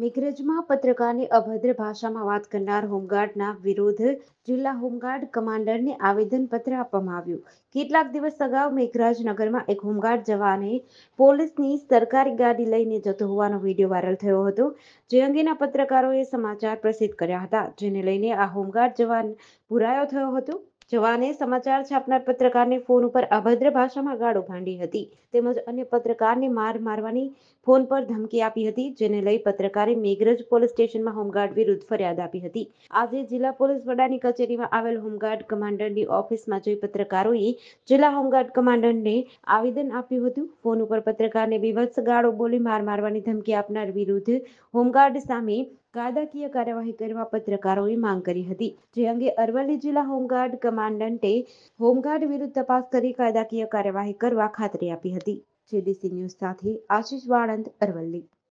મેઘરજમાં પત્રકારની અભદ્ર ભાષામાં વાત કરનાર હોમગાર્ડના વિરુદ્ધ જિલ્લા હોમગાર્ડ કમાન્ડરને આવેદનપત્ર આપવામાં આવ્યું કેટલાક દિવસ અગાઉ મેઘરાજનગરમાં એક હોમગાર્ડ જવાને પોલીસની સરકારી ગાડી લઈને જતો હોવાનો વિડીયો વાયરલ થયો હતો જે અંગેના પત્રકારોએ સમાચાર પ્રસિદ્ધ કર્યા હતા જેને લઈને આ હોમગાર્ડ જવાન પુરાયો થયો હતો જવાને સમાચાર છાપનાર પત્રકારને ફોન ઉપર અભદ્ર ભાષામાં ગાળો ભાંડી હતી તેમજ અન્ય પત્રકારને માર મારવાની ફોન પર ધમકી આપી હતી જેને લઈ પત્રકારે મેઘરજ પોલીસ સ્ટેશનમાં હોમગાર્ડ વિરુદ્ધ ફરિયાદ આપી હતી આજે જિલ્લા પોલીસ વડાની કચેરીમાં આવેલ હોમગાર્ડ કમાન્ડરની ઓફિસમાં જઈ પત્રકારોએ જિલ્લા હોમગાર્ડ કમાન્ડરને આવેદન આપ્યું હતું ફોન ઉપર પત્રકારને બીભત્સ ગાળો બોલી માર મારવાની ધમકી આપનાર વિરુદ્ધ હોમગાર્ડ સામે કાયદાકીય કાર્યવાહી કરવા પત્રકારોએ માંગ કરી હતી જે અંગે અરવલ્લી જિલ્લા હોમગાર્ડ કમાન્ડન્ટે હોમગાર્ડ વિરુદ્ધ તપાસ કરી કાયદાકીય કાર્યવાહી કરવા ખાતરી આપી હતી જેડીસી ન્યૂઝ સાથે આશીષ વાળંદ અરવલ્લી